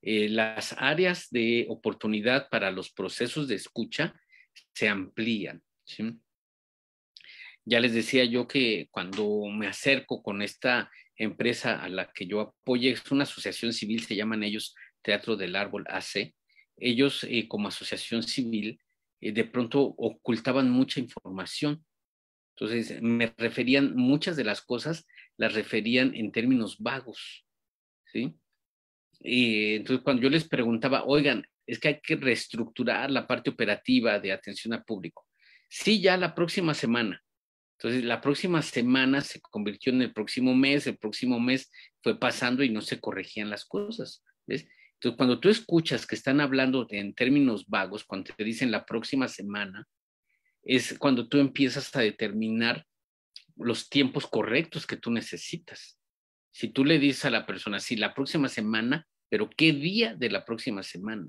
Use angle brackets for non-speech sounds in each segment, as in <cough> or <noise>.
Eh, las áreas de oportunidad para los procesos de escucha se amplían. Ya les decía yo que cuando me acerco con esta empresa a la que yo apoyo, es una asociación civil, se llaman ellos Teatro del Árbol AC, ellos eh, como asociación civil eh, de pronto ocultaban mucha información. Entonces me referían, muchas de las cosas las referían en términos vagos, ¿sí? Y entonces cuando yo les preguntaba, oigan, es que hay que reestructurar la parte operativa de atención al público. Sí, ya la próxima semana. Entonces, la próxima semana se convirtió en el próximo mes, el próximo mes fue pasando y no se corregían las cosas. Entonces, cuando tú escuchas que están hablando en términos vagos, cuando te dicen la próxima semana, es cuando tú empiezas a determinar los tiempos correctos que tú necesitas. Si tú le dices a la persona, sí, la próxima semana, pero ¿qué día de la próxima semana?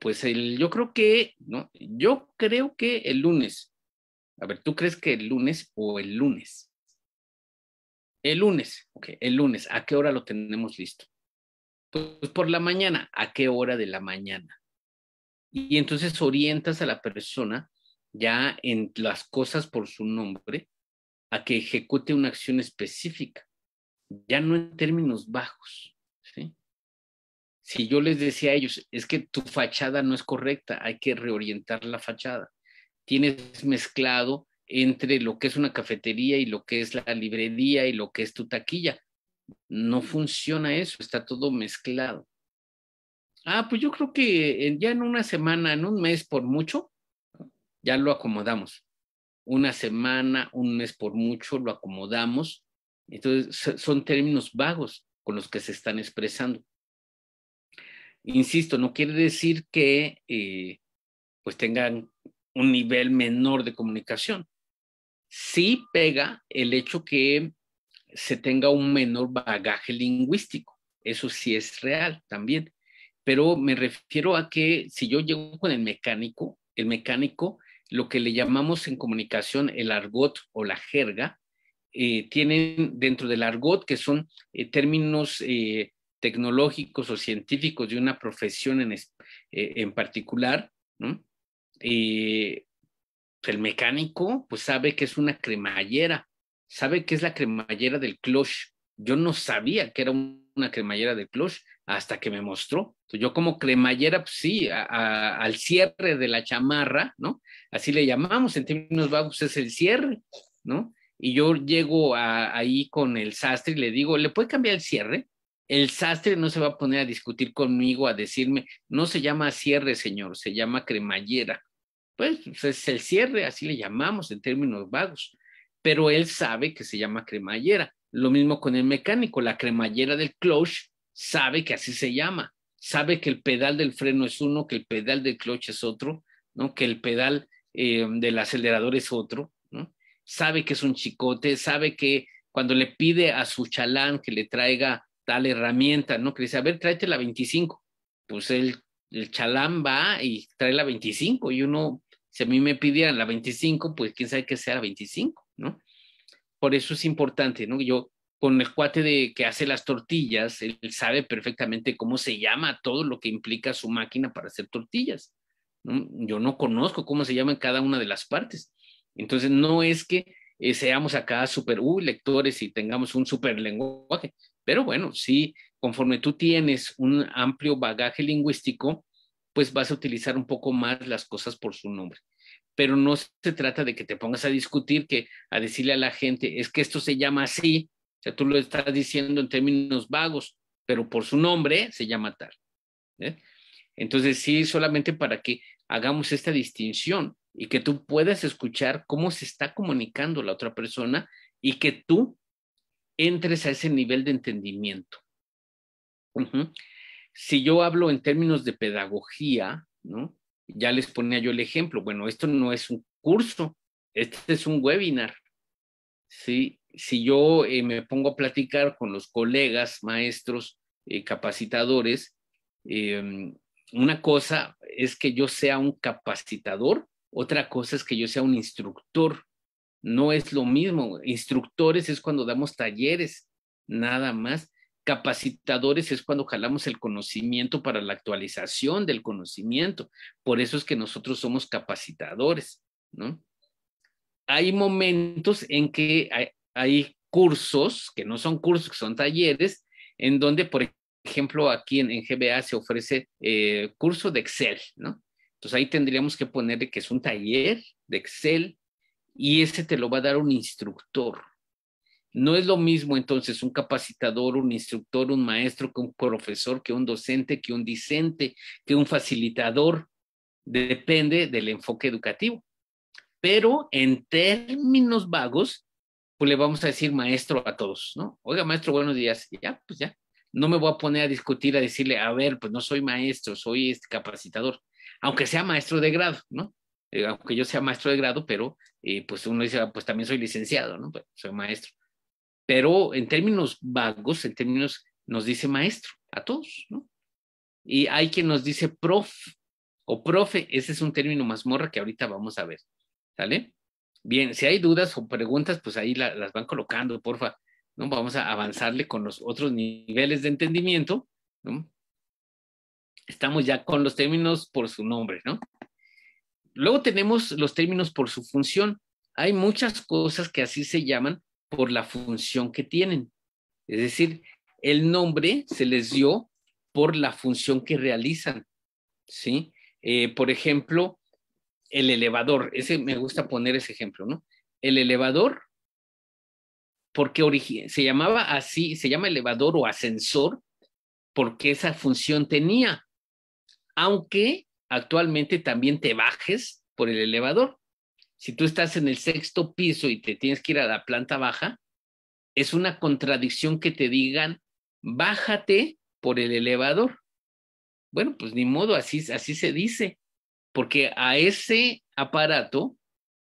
Pues el, yo creo que, ¿no? Yo creo que el lunes. A ver, ¿tú crees que el lunes o el lunes? El lunes, ok, el lunes, ¿a qué hora lo tenemos listo? Pues por la mañana, ¿a qué hora de la mañana? Y entonces orientas a la persona ya en las cosas por su nombre a que ejecute una acción específica, ya no en términos bajos. ¿sí? Si yo les decía a ellos, es que tu fachada no es correcta, hay que reorientar la fachada. Tienes mezclado entre lo que es una cafetería y lo que es la librería y lo que es tu taquilla. No funciona eso, está todo mezclado. Ah, pues yo creo que ya en una semana, en un mes por mucho, ya lo acomodamos una semana, un mes por mucho, lo acomodamos. Entonces, son términos vagos con los que se están expresando. Insisto, no quiere decir que eh, pues tengan un nivel menor de comunicación. Sí pega el hecho que se tenga un menor bagaje lingüístico. Eso sí es real también. Pero me refiero a que si yo llego con el mecánico, el mecánico lo que le llamamos en comunicación el argot o la jerga, eh, tienen dentro del argot que son eh, términos eh, tecnológicos o científicos de una profesión en, en particular, el mecánico pues sabe que es una cremallera, sabe que es la cremallera del cloche. Yo no sabía que era una cremallera del cloche hasta que me mostró yo como cremallera, pues sí, al cierre de la chamarra, ¿no? Así le llamamos, en términos vagos es el cierre, ¿no? Y yo llego ahí con el sastre y le digo, ¿le puede cambiar el cierre? El sastre no se va a poner a discutir conmigo, a decirme, no se llama cierre, señor, se llama cremallera. Pues, pues es el cierre, así le llamamos en términos vagos, pero él sabe que se llama cremallera. Lo mismo con el mecánico, la cremallera del cloche sabe que así se llama, sabe que el pedal del freno es uno, que el pedal del clutch es otro, ¿no? que el pedal eh, del acelerador es otro, ¿no? sabe que es un chicote, sabe que cuando le pide a su chalán que le traiga tal herramienta, ¿no? que dice, a ver, tráete la 25, pues el, chalán va y trae la 25 y uno, si a mí me pidieran la 25, pues quién sabe que sea la 25, ¿no? Por eso es importante, ¿no? Yo con el cuate de que hace las tortillas, él sabe perfectamente cómo se llama todo lo que implica su máquina para hacer tortillas. Yo no conozco cómo se llaman cada una de las partes. Entonces, no es que eh, seamos acá super lectores y tengamos un super lenguaje, pero bueno, sí, conforme tú tienes un amplio bagaje lingüístico, pues vas a utilizar un poco más las cosas por su nombre. Pero no se trata de que te pongas a discutir, que a decirle a la gente, es que esto se llama así o sea, tú lo estás diciendo en términos vagos, pero por su nombre se llama tal. ¿eh? Entonces, sí, solamente para que hagamos esta distinción y que tú puedas escuchar cómo se está comunicando la otra persona y que tú entres a ese nivel de entendimiento. Si yo hablo en términos de pedagogía, ¿no? Ya les ponía yo el ejemplo, bueno, esto no es un curso, este es un webinar, ¿sí? si yo eh, me pongo a platicar con los colegas, maestros, eh, capacitadores, em, una cosa es que yo sea un capacitador, otra cosa es que yo sea un instructor. No es lo mismo. Instructores es cuando damos talleres, nada más. Capacitadores es cuando jalamos el conocimiento para la actualización del conocimiento. Por eso es que nosotros somos capacitadores, ¿no? Hay momentos en que eh, hay cursos, que no son cursos, que son talleres, en donde, por ejemplo, aquí en, GBA se ofrece eh, curso de Excel, ¿no? Entonces ahí tendríamos que ponerle que es un taller de Excel y ese te lo va a dar un instructor. No es lo mismo entonces un capacitador, un instructor, un maestro, que un profesor, que un docente, que un discente, que un facilitador. Depende del enfoque educativo. Pero en términos vagos, pues le vamos a decir maestro a todos, ¿no? Oiga, maestro, buenos días. ya, pues ya. No me voy a poner a discutir, a decirle, a ver, pues no soy maestro, soy este capacitador, aunque sea maestro de grado, ¿no? Eh, aunque yo sea maestro de grado, pero eh, pues uno dice, ah, pues también soy licenciado, ¿no? Pues soy maestro. Pero en términos vagos, en términos, nos dice maestro a todos, ¿no? Y hay quien nos dice prof o profe, ese es un término mazmorra que ahorita vamos a ver, ¿sale? Bien, si hay dudas o preguntas, pues ahí las van colocando, porfa. ¿no? Vamos a avanzarle con los otros niveles de entendimiento. ¿no? Estamos ya con los términos por su nombre, ¿no? Luego tenemos los términos por su función. Hay muchas cosas que así se llaman por la función que tienen. Es decir, el nombre se les dio por la función que realizan, ¿sí? Eh, por ejemplo, el elevador, ese me gusta poner ese ejemplo, ¿no? El elevador, porque se llamaba así, se llama elevador o ascensor, porque esa función tenía, aunque actualmente también te bajes por el elevador. Si tú estás en el sexto piso y te tienes que ir a la planta baja, es una contradicción que te digan, bájate por el elevador. Bueno, pues ni modo, así, así se dice porque a ese aparato,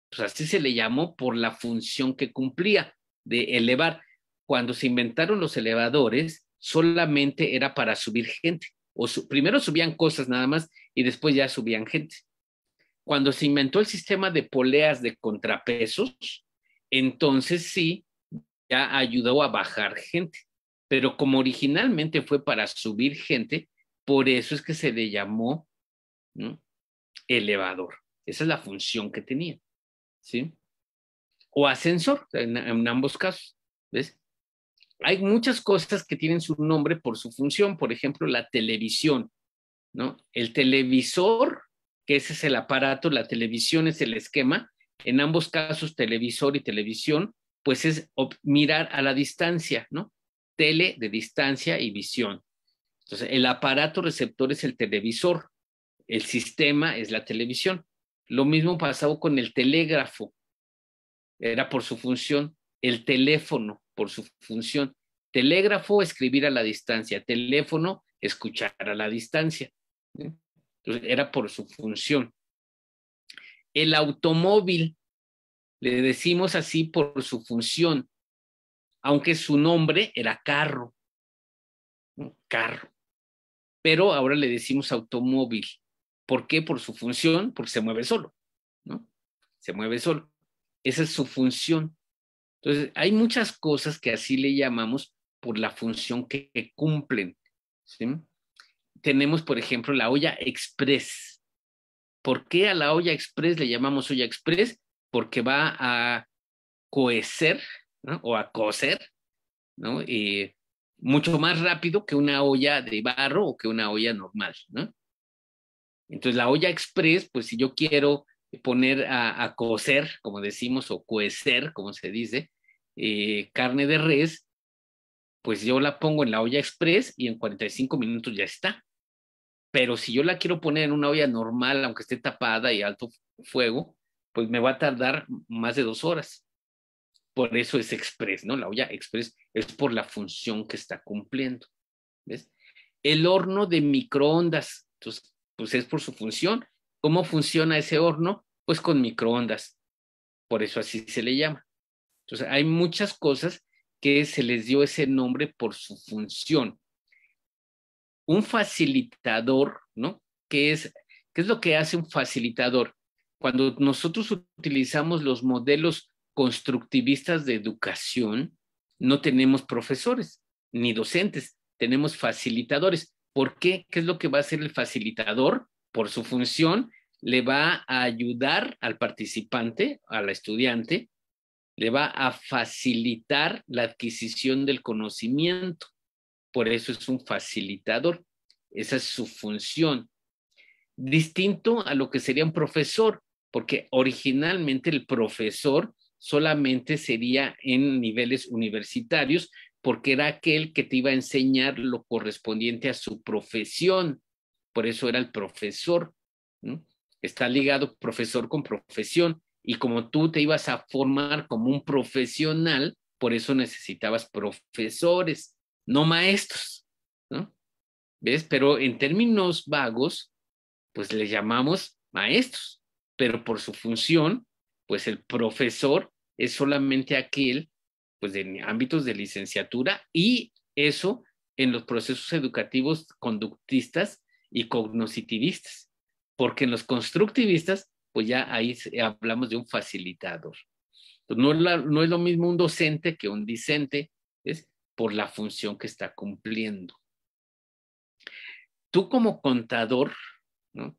pues así se le llamó por la función que cumplía de elevar. Cuando se inventaron los elevadores, solamente era para subir gente. O primero subían cosas nada más y después ya subían gente. Cuando se inventó el sistema de poleas de contrapesos, entonces sí, ya ayudó a bajar gente. Pero como originalmente fue para subir gente, por eso es que se le llamó elevador. Esa es la función que tenía. ¿Sí? O ascensor, en, ambos casos. ¿Ves? Hay muchas cosas que tienen su nombre por su función, por ejemplo, la televisión, ¿no? El televisor, que ese es el aparato, la televisión es el esquema, en ambos casos, televisor y televisión, pues es mirar a la distancia, ¿no? Tele de distancia y visión. Entonces, el aparato receptor es el televisor, el sistema es la televisión. Lo mismo pasaba con el telégrafo, era por su función, el teléfono por su función. Telégrafo, escribir a la distancia, teléfono, escuchar a la distancia. Entonces, era por su función. El automóvil, le decimos así por su función, aunque su nombre era carro, carro, pero ahora le decimos automóvil. ¿Por qué? Por su función, porque se mueve solo, ¿no? Se mueve solo. Esa es su función. Entonces, hay muchas cosas que así le llamamos por la función que, cumplen. ¿sí? Tenemos, por ejemplo, la olla express. ¿Por qué a la olla express le llamamos olla express? Porque va a cohecer ¿no? o a coser ¿no? Y eh, mucho más rápido que una olla de barro o que una olla normal. ¿no? Entonces la olla express, pues si yo quiero poner a, a cocer, como decimos, o cuecer, como se dice, eh, carne de res, pues yo la pongo en la olla express y en 45 minutos ya está. Pero si yo la quiero poner en una olla normal, aunque esté tapada y alto fuego, pues me va a tardar más de dos horas. Por eso es express, ¿no? La olla express es por la función que está cumpliendo. ¿Ves? El horno de microondas. Entonces, pues es por su función. ¿Cómo funciona ese horno? Pues con microondas. Por eso así se le llama. Entonces, hay muchas cosas que se les dio ese nombre por su función. Un facilitador, ¿no? ¿Qué es, qué es lo que hace un facilitador? Cuando nosotros utilizamos los modelos constructivistas de educación, no tenemos profesores ni docentes, tenemos facilitadores. ¿Por qué? ¿Qué es lo que va a hacer el facilitador? Por su función, le va a ayudar al participante, a la estudiante, le va a facilitar la adquisición del conocimiento. Por eso es un facilitador. Esa es su función. Distinto a lo que sería un profesor, porque originalmente el profesor solamente sería en niveles universitarios porque era aquel que te iba a enseñar lo correspondiente a su profesión. Por eso era el profesor. Está ligado profesor con profesión. Y como tú te ibas a formar como un profesional, por eso necesitabas profesores, no maestros. ¿no? ¿Ves? Pero en términos vagos, pues le llamamos maestros, pero por su función, pues el profesor es solamente aquel pues en ámbitos de licenciatura y eso en los procesos educativos conductistas y cognositivistas, porque en los constructivistas, pues ya ahí hablamos de un facilitador. No es, no es lo mismo un docente que un discente, es por la función que está cumpliendo. Tú como contador,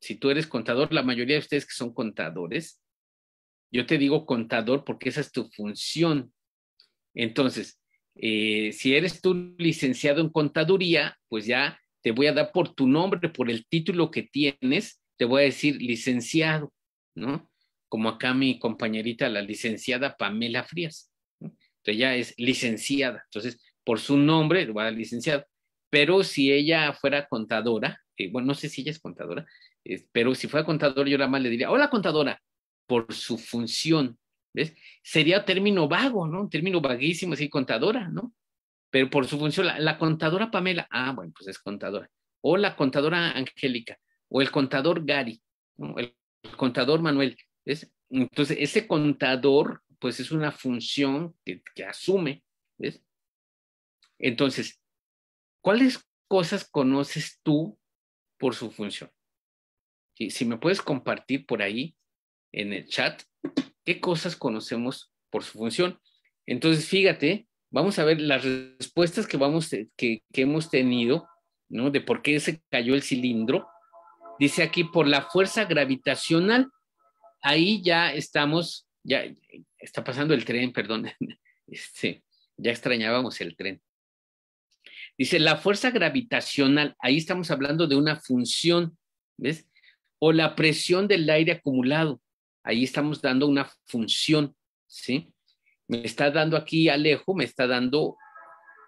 si tú eres contador, la mayoría de ustedes que son contadores, yo te digo contador porque esa es tu función, entonces, eh, si eres tú licenciado en contaduría, pues ya te voy a dar por tu nombre, por el título que tienes, te voy a decir licenciado, ¿no? Como acá mi compañerita, la licenciada Pamela Frías. Entonces ya es licenciada. Entonces, por su nombre, le a dar licenciado. Pero si ella fuera contadora, eh, bueno, no sé si ella es contadora, eh, pero si fuera contadora, yo la más le diría, hola contadora, por su función, ¿Ves? Sería término vago, ¿no? Un término vaguísimo, así, contadora, ¿no? Pero por su función, la, contadora Pamela, ah, bueno, pues es contadora. O la contadora Angélica, o el contador Gary, ¿no? el, contador Manuel. ¿ves? Entonces, ese contador, pues es una función que, asume, ¿ves? Entonces, ¿cuáles cosas conoces tú por su función? Si, si me puedes compartir por ahí en el chat, qué cosas conocemos por su función. Entonces, fíjate, vamos a ver las respuestas que, vamos, eh, que hemos tenido, ¿no? De por qué se cayó el cilindro. Dice aquí, por la fuerza gravitacional. Ahí ya estamos, ya está pasando el tren, perdón. <laughs> Este, ya extrañábamos el tren. Dice, la fuerza gravitacional, ahí estamos hablando de una función, ¿ves? O la presión del aire acumulado. Ahí estamos dando una función, ¿sí? Me está dando aquí Alejo, me está dando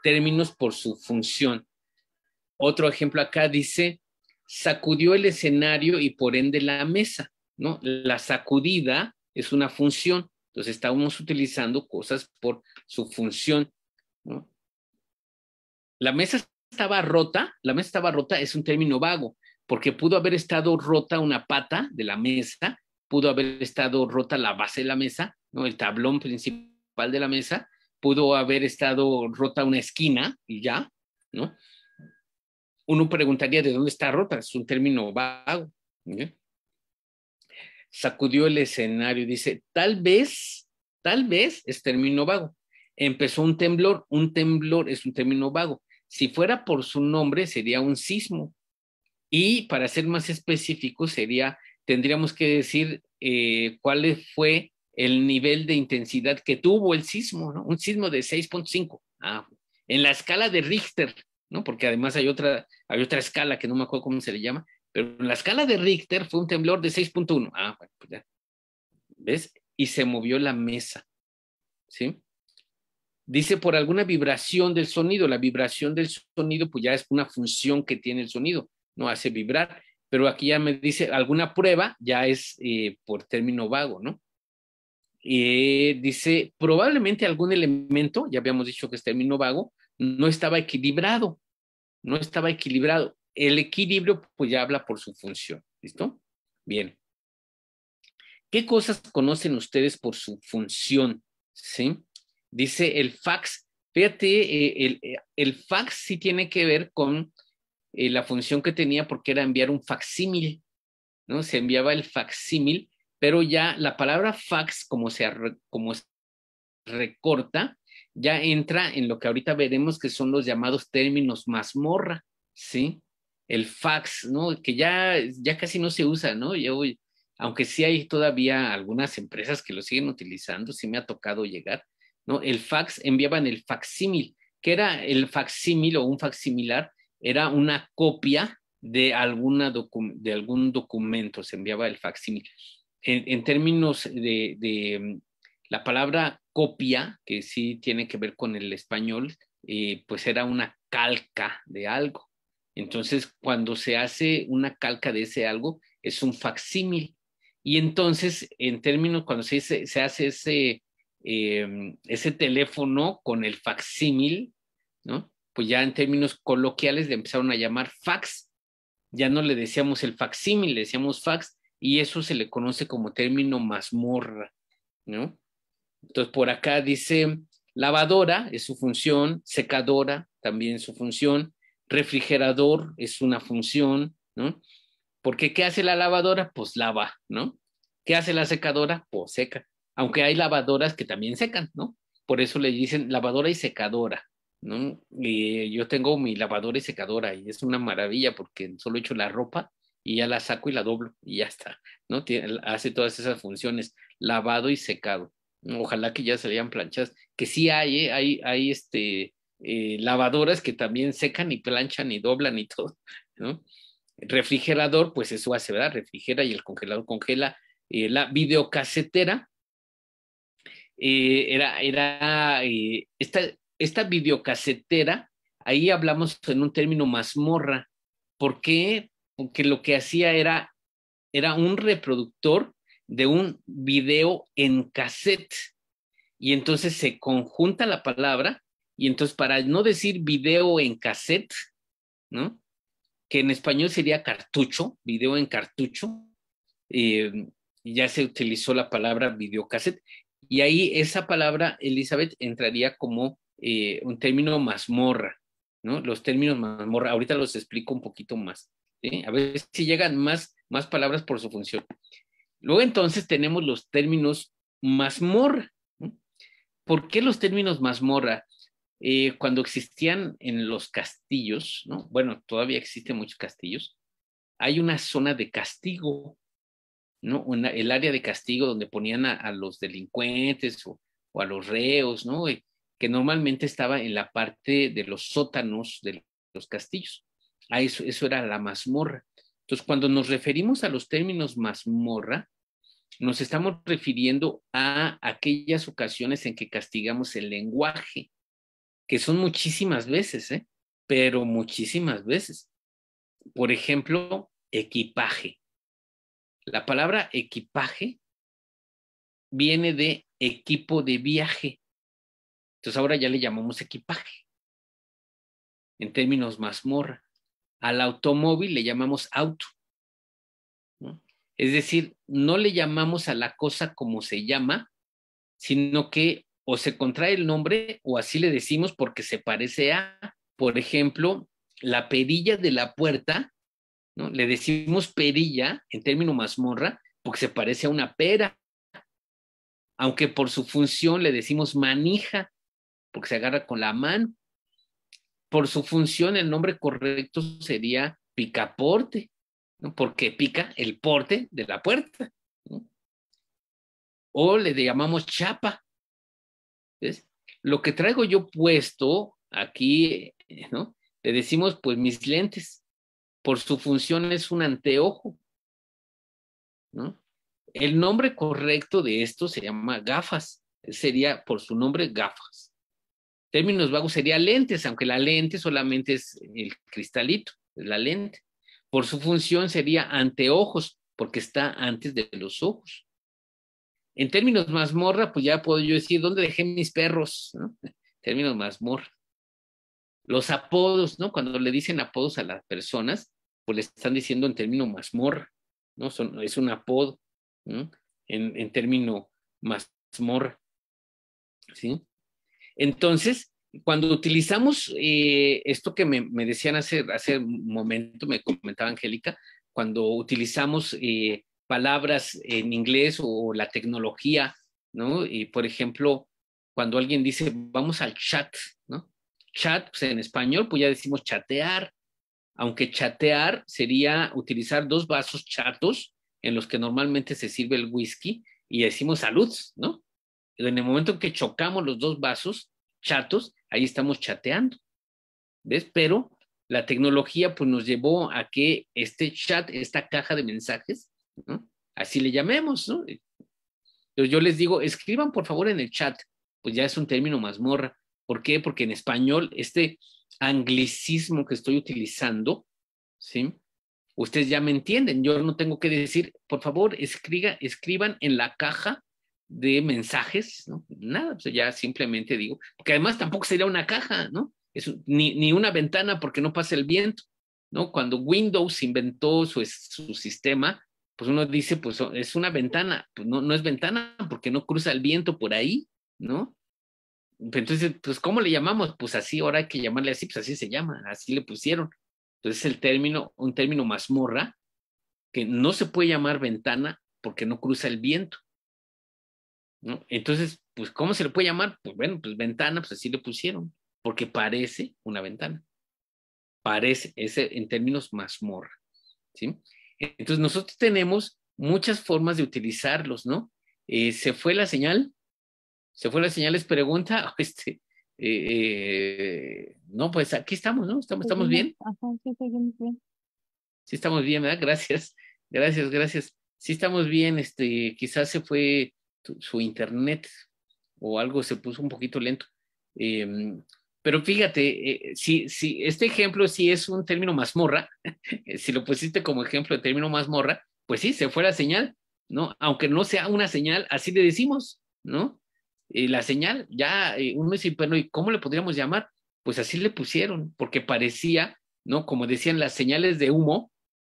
términos por su función. Otro ejemplo acá dice, sacudió el escenario y por ende la mesa, ¿no? La sacudida es una función, entonces estamos utilizando cosas por su función, ¿no? La mesa estaba rota, la mesa estaba rota es un término vago, porque pudo haber estado rota una pata de la mesa pudo haber estado rota la base de la mesa, ¿no? el tablón principal de la mesa, pudo haber estado rota una esquina y ya, ¿no? Uno preguntaría de dónde está rota, es un término vago. ¿eh? Sacudió el escenario, dice, tal vez, tal vez es término vago. Empezó un temblor, un temblor es un término vago. Si fuera por su nombre, sería un sismo. Y para ser más específico, sería tendríamos que decir eh, cuál fue el nivel de intensidad que tuvo el sismo, ¿no? Un sismo de 6.5 ah, en la escala de Richter, ¿no? Porque además hay otra, hay otra escala que no me acuerdo cómo se le llama, pero en la escala de Richter fue un temblor de 6.1. Ah, pues ya. ¿Ves? Y se movió la mesa, ¿sí? Dice por alguna vibración del sonido. La vibración del sonido, pues ya es una función que tiene el sonido, no hace vibrar pero aquí ya me dice alguna prueba, ya es eh, por término vago, ¿no? Eh, dice, probablemente algún elemento, ya habíamos dicho que es término vago, no estaba equilibrado, no estaba equilibrado. El equilibrio, pues ya habla por su función, ¿listo? Bien. ¿Qué cosas conocen ustedes por su función? ¿Sí? Dice el fax. Fíjate, eh, el, el fax sí tiene que ver con eh, la función que tenía porque era enviar un facsímil, ¿no? Se enviaba el facsímil, pero ya la palabra fax, como se, como recorta, ya entra en lo que ahorita veremos que son los llamados términos mazmorra, ¿sí? El fax, ¿no? Que ya, ya casi no se usa, ¿no? Yo, aunque sí hay todavía algunas empresas que lo siguen utilizando, sí me ha tocado llegar, ¿no? El fax enviaban el facsímil, que era el facsímil o un facsimilar, era una copia de, alguna de algún documento, se enviaba el facsímil. En, términos de, mm, la palabra copia, que sí tiene que ver con el español, eh, pues era una calca de algo. Entonces, cuando se hace una calca de ese algo, es un facsímil. Y entonces, en términos, cuando se, se hace ese, eh, ese teléfono con el facsímil, ¿no? pues ya en términos coloquiales le empezaron a llamar fax. Ya no le decíamos el facsímil, le decíamos fax, y eso se le conoce como término mazmorra, ¿no? Entonces, por acá dice lavadora, es su función, secadora, también su función, refrigerador, es una función, ¿no? Porque ¿qué hace la lavadora? Pues lava, ¿no? ¿Qué hace la secadora? Pues seca. Aunque hay lavadoras que también secan, ¿no? Por eso le dicen lavadora y secadora, ¿no? Eh, yo tengo mi lavadora y secadora y es una maravilla porque solo echo la ropa y ya la saco y la doblo y ya está, ¿no? Tiene, hace todas esas funciones, lavado y secado. Ojalá que ya salían planchas, que sí hay, ¿eh? hay, este, eh, lavadoras que también secan y planchan y doblan y <laughs> todo, ¿no? Refrigerador, pues eso hace, ¿verdad? Refrigera y el congelador congela. la videocasetera, era, era, esta esta videocasetera, ahí hablamos en un término mazmorra. ¿Por qué? Porque lo que hacía era, era un reproductor de un video en cassette. Y entonces se conjunta la palabra, y entonces para no decir video en cassette, ¿no? Que en español sería cartucho, video en cartucho, em, ya se utilizó la palabra videocassette, y ahí esa palabra, Elizabeth, entraría como eh, un término mazmorra, ¿no? Los términos mazmorra, ahorita los explico un poquito más. A ver si llegan más, más palabras por su función. Luego entonces tenemos los términos mazmorra. ¿Por qué los términos mazmorra? Eh, cuando existían en los castillos, ¿no? bueno, todavía existen muchos castillos, hay una zona de castigo, ¿no? el área de castigo donde ponían a, los delincuentes o, a los reos, ¿no? que normalmente estaba en la parte de los sótanos de los castillos. eso, eso era la mazmorra. Entonces, cuando nos referimos a los términos mazmorra, nos estamos refiriendo a aquellas ocasiones en que castigamos el lenguaje, que son muchísimas veces, ¿eh? pero muchísimas veces. Por ejemplo, equipaje. La palabra equipaje viene de equipo de viaje. Entonces ahora ya le llamamos equipaje. En términos mazmorra. Al automóvil le llamamos auto. Es decir, no le llamamos a la cosa como se llama, sino que o se contrae el nombre o así le decimos porque se parece a, por ejemplo, la perilla de la puerta, ¿no? Le decimos perilla en término mazmorra porque se parece a una pera, aunque por su función le decimos manija porque se agarra con la mano. Por su función, el nombre correcto sería picaporte, ¿no? porque pica el porte de la puerta. O le llamamos chapa. Lo que traigo yo puesto aquí, ¿no? Le decimos, pues, mis lentes. Por su función es un anteojo. ¿no? El nombre correcto de esto se llama gafas. Sería por su nombre gafas términos vagos sería lentes, aunque la lente solamente es el cristalito, la lente. Por su función sería anteojos, porque está antes de los ojos. En términos mazmorra, pues ya puedo yo decir, ¿dónde dejé mis perros? ¿No? <laughs> Términos mazmorra. Los apodos, ¿no? Cuando le dicen apodos a las personas, pues le están diciendo en término mazmorra, ¿no? es un apodo, ¿no? En, en término mazmorra, ¿sí? Entonces, cuando utilizamos eh, esto que me, decían hace, hace un momento, me comentaba Angélica, cuando utilizamos eh, palabras en inglés o, la tecnología, ¿no? Y por ejemplo, cuando alguien dice, vamos al chat, ¿no? Chat, pues en español, pues ya decimos chatear, aunque chatear sería utilizar dos vasos chatos en los que normalmente se sirve el whisky y decimos salud, ¿no? En el momento en que chocamos los dos vasos chatos, ahí estamos chateando. ¿Ves? Pero la tecnología pues nos llevó a que este chat, esta caja de mensajes, así le llamemos, ¿no? Entonces yo les digo, escriban por favor en el chat, pues ya es un término mazmorra. ¿Por qué? Porque en español este anglicismo que estoy utilizando, ¿sí? Ustedes ya me entienden, yo no tengo que decir, por favor, escriba, escriban en la caja de mensajes, ¿no? Nada, pues ya simplemente digo, que además tampoco sería una caja, ¿no? Es, ni, ni una ventana porque no pasa el viento, ¿no? Cuando Windows inventó su, su sistema, pues uno dice, pues oh, es una ventana, pues no, no es ventana porque no cruza el viento por ahí, ¿no? Entonces, pues ¿cómo le llamamos? Pues así, ahora hay que llamarle así, pues así se llama, así le pusieron. Entonces el término, un término mazmorra, que no se puede llamar ventana porque no cruza el viento. Entonces, pues, ¿cómo se le puede llamar? Pues bueno, pues ventana, pues así le pusieron, porque parece una ventana. Parece, ese en términos mazmorra, ¿sí? Entonces, nosotros tenemos muchas formas de utilizarlos, ¿no? Eh, ¿Se fue la señal? ¿Se fue la señal? Les pregunta, <laughs> este, eh, no, pues aquí estamos, ¿no? Estamos, bien. sí, bien. Sí, estamos bien, ¿verdad? Gracias, gracias, gracias. Sí, estamos bien, este, quizás se fue su internet o algo se puso un poquito lento. Em, pero fíjate, eh, si, si este ejemplo si es un término mazmorra, <laughs> si lo pusiste como ejemplo de término mazmorra, pues sí, se fue la señal, ¿no? Aunque no sea una señal, así le decimos, ¿no? Eh, la señal, ya eh, uno dice, bueno, ¿y cómo le podríamos llamar? Pues así le pusieron, porque parecía, ¿no? Como decían las señales de humo,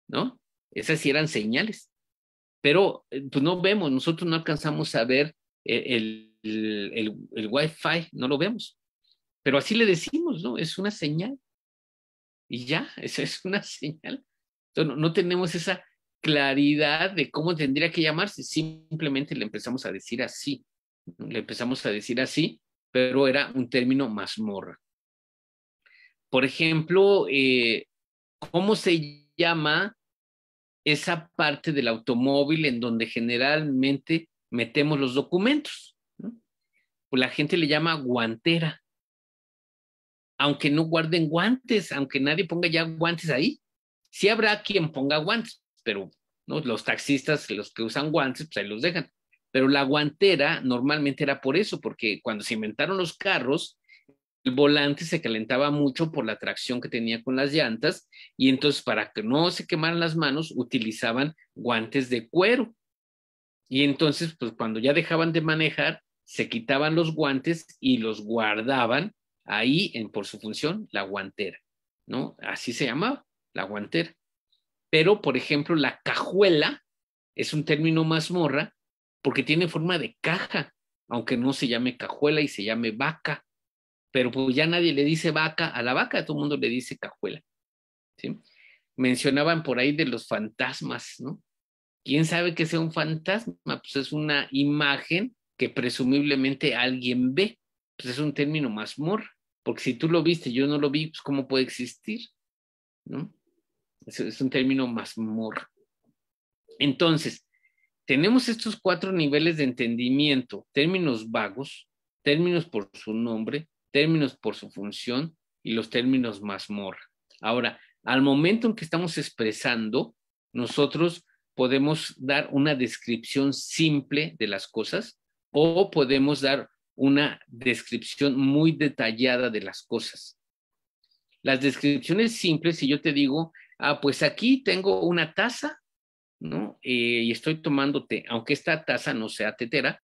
¿no? Esas sí eran señales, pero eh, pues, no vemos, nosotros no alcanzamos a ver eh, el, el, el, Wi-Fi, no lo vemos. Pero así le decimos, ¿no? Es una señal. Y ya, <laughs> esa es una señal. Entonces, no, tenemos esa claridad de cómo tendría que llamarse, simplemente le empezamos a decir así, le empezamos a decir así, pero era un término mazmorra. Por ejemplo, eh, ¿cómo se llama esa parte del automóvil en donde generalmente metemos los documentos. Pues la gente le llama guantera. Aunque no guarden guantes, aunque nadie ponga ya guantes ahí. Sí habrá quien ponga guantes, pero ¿no? los taxistas, los que usan guantes, pues ahí los dejan. Pero la guantera normalmente era por eso, porque cuando se inventaron los carros, volante se calentaba mucho por la tracción que tenía con las llantas y entonces para que no se quemaran las manos utilizaban guantes de cuero. Y entonces, pues cuando ya dejaban de manejar, se quitaban los guantes y los guardaban ahí en, por su función, la guantera, ¿no? Así se llamaba, la guantera. Pero, por ejemplo, la cajuela es un término mazmorra porque tiene forma de caja, aunque no se llame cajuela y se llame vaca pero pues ya nadie le dice vaca a la vaca, todo el mundo le dice cajuela. ¿sí? Mencionaban por ahí de los fantasmas, ¿no? ¿Quién sabe que sea un fantasma? Pues es una imagen que presumiblemente alguien ve. Pues es un término más mor, porque si tú lo viste, yo no lo vi, pues ¿cómo puede existir? ¿No? Es, un término más mor. Entonces, tenemos estos cuatro niveles de entendimiento, términos vagos, términos por su nombre, términos por su función y los términos más mor. Ahora, al momento en que estamos expresando, nosotros podemos dar una descripción simple de las cosas o podemos dar una descripción muy detallada de las cosas. Las descripciones simples, si yo te digo, ah, pues aquí tengo una taza, ¿no? Eh, y estoy tomando té, aunque esta taza no sea tetera,